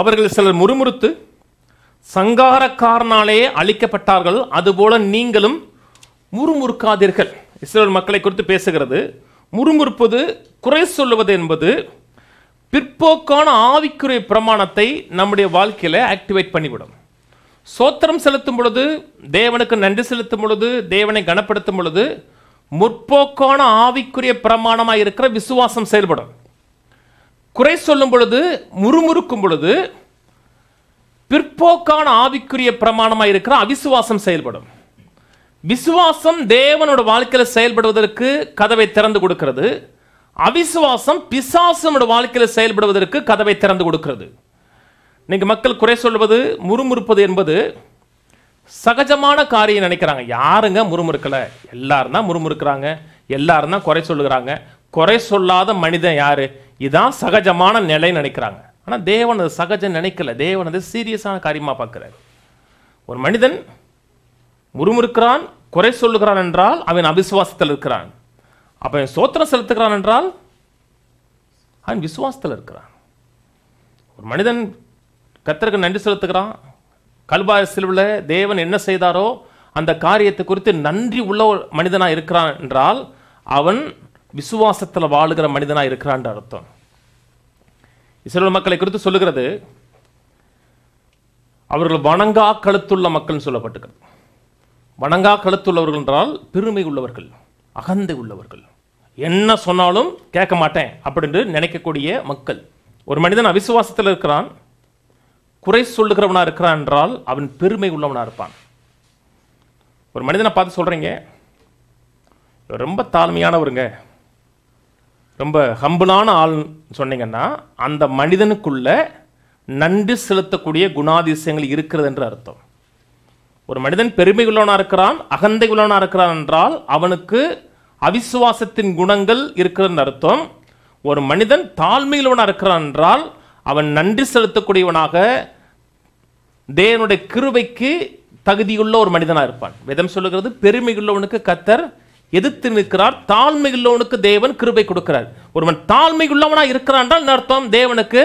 அவர்கள் சிலர் முறுமுறுத்து சங்காரக்காரனாலேயே அழிக்கப்பட்டார்கள் அதுபோல நீங்களும் முறுமுறுக்காதீர்கள் இஸ்ரேல் மக்களை குறித்து பேசுகிறது முறுமுறுப்பது குறை சொல்லுவது என்பது பிற்போக்கான ஆவிக்குரிய பிரமாணத்தை நம்முடைய வாழ்க்கையில் ஆக்டிவேட் பண்ணிவிடும் சோத்திரம் செலுத்தும் பொழுது தேவனுக்கு நன்றி செலுத்தும் பொழுது தேவனை கனப்படுத்தும் பொழுது முற்போக்கான ஆவிக்குரிய பிரமாணமாக இருக்கிற விசுவாசம் செயல்படும் குறை சொல்லும் பொழுது முறுமுறுக்கும் பொழுது பிற்போக்கான ஆவிக்குரிய பிரமாணமாக இருக்கிற அவிசுவாசம் செயல்படும் விசுவாசம் தேவனோட வாழ்க்கையில் செயல்படுவதற்கு கதவை திறந்து கொடுக்கிறது அவிசுவாசம் பிசாசனோட வாழ்க்கையில் செயல்படுவதற்கு கதவை திறந்து கொடுக்கிறது நீங்கள் மக்கள் குறை சொல்வது முறுமுறுப்பது என்பது சகஜமான காரியம் நினைக்கிறாங்க யாருங்க முறுமுறுக்கலை எல்லாரும் தான் முறுமுறுக்கிறாங்க எல்லாரும் தான் குறை சொல்லுகிறாங்க குறை சொல்லாத மனிதன் யார் இதுதான் சகஜமான நிலைன்னு நினைக்கிறாங்க ஆனால் தேவன் அது சகஜம் நினைக்கல தேவன் அது சீரியஸான காரியமாக பார்க்குறார் ஒரு மனிதன் முறுமுறுக்கிறான் குறை சொல்லுகிறான் என்றால் அவன் அவிசுவாசத்தில் இருக்கிறான் அவன் சோத்திரம் செலுத்துகிறான் என்றால் அவன் விசுவாசத்தில் இருக்கிறான் ஒரு மனிதன் கத்தருக்கு நன்றி செலுத்துகிறான் கல்வாய சிலுவில் தேவன் என்ன செய்தாரோ அந்த காரியத்தை குறித்து நன்றி உள்ள ஒரு மனிதனாக இருக்கிறான் என்றால் அவன் விசுவாசத்தில் வாழுகிற மனிதனாக இருக்கிறான் அர்த்தம் இஸ்ரேல் மக்களை குறித்து சொல்லுகிறது அவர்கள் வணங்கா கழுத்துள்ள மக்கள் சொல்லப்பட்டுகள் வணங்கா கழுத்துள்ளவர்கள் என்றால் பெருமை உள்ளவர்கள் அகந்தை உள்ளவர்கள் என்ன சொன்னாலும் கேட்க மாட்டேன் அப்படின்னு நினைக்கக்கூடிய மக்கள் ஒரு மனிதன் அவிசுவாசத்தில் இருக்கிறான் குறை சொல்லுகிறவனாக இருக்கிறான் என்றால் அவன் பெருமை உள்ளவனாக இருப்பான் ஒரு மனிதனை பார்த்து சொல்கிறீங்க ரொம்ப தாழ்மையானவருங்க ரொம்ப ஹம்புளான ஆள் சொன்னீங்கன்னா அந்த மனிதனுக்குள்ள நன்றி செலுத்தக்கூடிய குணாதிசயங்கள் இருக்கிறது என்று அர்த்தம் ஒரு மனிதன் பெருமை உள்ளவனாக இருக்கிறான் அகந்தை உள்ளவனாக இருக்கிறான் என்றால் அவனுக்கு அவிசுவாசத்தின் குணங்கள் இருக்கிறது அர்த்தம் ஒரு மனிதன் தாழ்மையுள்ளவனாக இருக்கிறான் என்றால் அவன் நன்றி செலுத்தக்கூடியவனாக தேவனுடைய கிருவைக்கு தகுதியுள்ள ஒரு மனிதனாக இருப்பான் விதம் சொல்லுகிறது பெருமையுள்ளவனுக்கு கத்தர் எதிர்த்து நிற்கிறார் தாழ்மை உள்ளவனுக்கு தேவன் கிருபை கொடுக்கிறார் ஒருவன் தாழ்மை உள்ளவனா இருக்கிறான் என்றால் அர்த்தம் தேவனுக்கு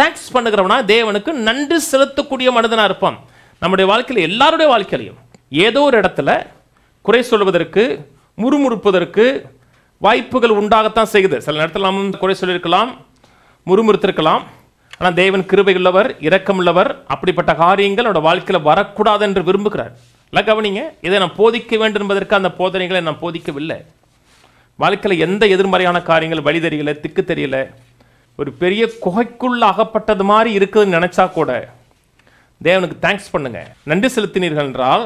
தேங்க்ஸ் பண்ணுகிறவனா தேவனுக்கு நன்றி செலுத்தக்கூடிய மனிதனாக இருப்பான் நம்முடைய வாழ்க்கையில் எல்லாருடைய வாழ்க்கையிலையும் ஏதோ ஒரு இடத்துல குறை சொல்வதற்கு முறுமுறுப்பதற்கு வாய்ப்புகள் உண்டாகத்தான் செய்யுது சில நேரத்தில் நாம் குறை சொல்லியிருக்கலாம் முறுமுறுத்திருக்கலாம் ஆனால் தேவன் கிருபை உள்ளவர் இரக்கம் உள்ளவர் அப்படிப்பட்ட காரியங்கள் அவனோட வாழ்க்கையில் வரக்கூடாது என்று விரும்புகிறார் எல்லாம் கவனிங்க இதை நான் போதிக்க வேண்டும் என்பதற்கு அந்த போதனைகளை நான் போதிக்கவில்லை வாழ்க்கையில் எந்த எதிர்மறையான காரியங்கள் வழி தெரியல திக்கு தெரியல ஒரு பெரிய குகைக்குள்ள அகப்பட்டது மாதிரி இருக்குதுன்னு நினச்சா கூட தேவனுக்கு தேங்க்ஸ் பண்ணுங்க நன்றி செலுத்தினீர்கள் என்றால்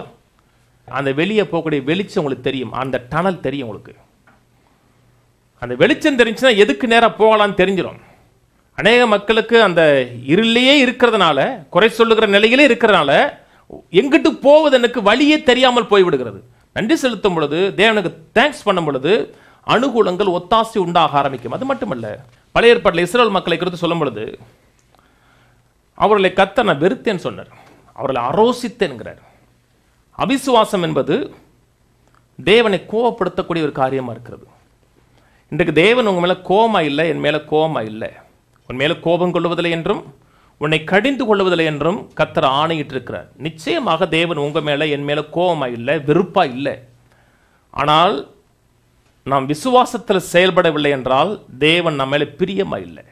அந்த வெளியே போகக்கூடிய வெளிச்சம் உங்களுக்கு தெரியும் அந்த டனல் தெரியும் உங்களுக்கு அந்த வெளிச்சம் தெரிஞ்சுன்னா எதுக்கு நேராக போகலான்னு தெரிஞ்சிடும் அநேக மக்களுக்கு அந்த இருளிலேயே இருக்கிறதுனால குறை சொல்லுகிற நிலையிலே இருக்கிறதுனால எங்கிட்டு போவது எனக்கு வழியே தெரியாமல் போய்விடுகிறது நன்றி செலுத்தும் பொழுது தேவனுக்கு தேங்க்ஸ் பண்ணும் பொழுது அனுகூலங்கள் ஒத்தாசி உண்டாக ஆரம்பிக்கும் அது மட்டுமல்ல பழைய ஏற்பாடில் இஸ்ரேல் மக்களை குறித்து சொல்லும் பொழுது அவர்களை கத்த நான் வெறுத்தேன்னு சொன்னார் அவர்களை அரோசித்தேன்கிறார் அவிசுவாசம் என்பது தேவனை கோவப்படுத்தக்கூடிய ஒரு காரியமாக இருக்கிறது இன்றைக்கு தேவன் உங்கள் மேலே கோமா இல்லை என் மேலே கோமா இல்லை உன் மேலே கோபம் கொள்வதில்லை என்றும் உன்னை கடிந்து கொள்வதில்லை என்றும் கத்தர் ஆணையிட்டிருக்கிறார் நிச்சயமாக தேவன் உங்கள் மேலே என் மேலே கோபமாக இல்லை வெறுப்பாக இல்லை ஆனால் நாம் விசுவாசத்தில் செயல்படவில்லை என்றால் தேவன் நம்ம மேலே பிரியமாக இல்லை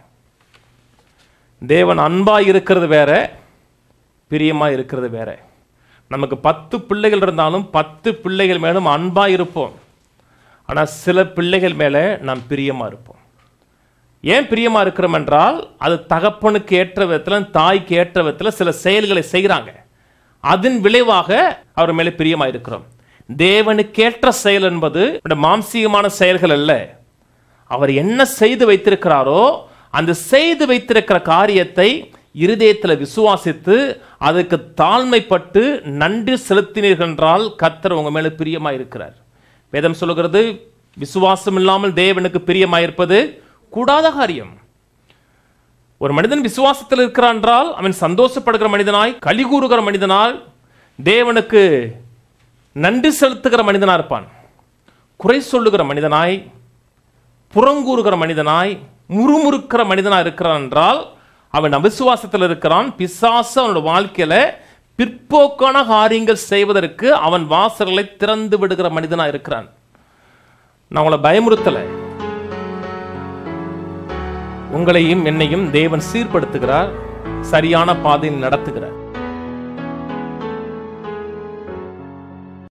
தேவன் அன்பாக இருக்கிறது வேற பிரியமாக இருக்கிறது வேற நமக்கு பத்து பிள்ளைகள் இருந்தாலும் பத்து பிள்ளைகள் மேலும் அன்பாக இருப்போம் ஆனால் சில பிள்ளைகள் மேலே நாம் பிரியமாக இருப்போம் ஏன் பிரியமாக இருக்கிறோம் என்றால் அது தகப்பனுக்கு ஏற்ற விதத்தில் தாய்க்கு ஏற்ற விதத்தில் சில செயல்களை செய்கிறாங்க அதன் விளைவாக அவர் மேலே பிரியமாக இருக்கிறோம் தேவனுக்கேற்ற செயல் என்பது மாம்சீகமான செயல்கள் அல்ல அவர் என்ன செய்து வைத்திருக்கிறாரோ அந்த செய்து வைத்திருக்கிற காரியத்தை இருதயத்தில் விசுவாசித்து அதுக்கு தாழ்மைப்பட்டு நன்றி செலுத்தினீர்கள் என்றால் கத்தர் உங்க மேலே பிரியமாக இருக்கிறார் வேதம் சொல்லுகிறது விசுவாசம் இல்லாமல் தேவனுக்கு பிரியமாயிருப்பது கூடாத காரியம் ஒரு மனிதன் விசுவாசத்தில் இருக்கிறான் என்றால் அவன் சந்தோஷப்படுகிற மனிதனாய் களி கூறுகிற மனிதனால் தேவனுக்கு நன்றி செலுத்துகிற மனிதனாக இருப்பான் குறை சொல்லுகிற மனிதனாய் புறங்கூறுகிற மனிதனாய் முறுமுறுக்கிற மனிதனாக இருக்கிறான் என்றால் அவன் அவிசுவாசத்தில் இருக்கிறான் பிசாசு அவனோட வாழ்க்கையில் பிற்போக்கான காரியங்கள் செய்வதற்கு அவன் வாசல்களை திறந்து விடுகிற மனிதனாக இருக்கிறான் நான் உங்களை பயமுறுத்தலை உங்களையும் என்னையும் தேவன் சீர்படுத்துகிறார் சரியான பாதையில் நடத்துகிறார்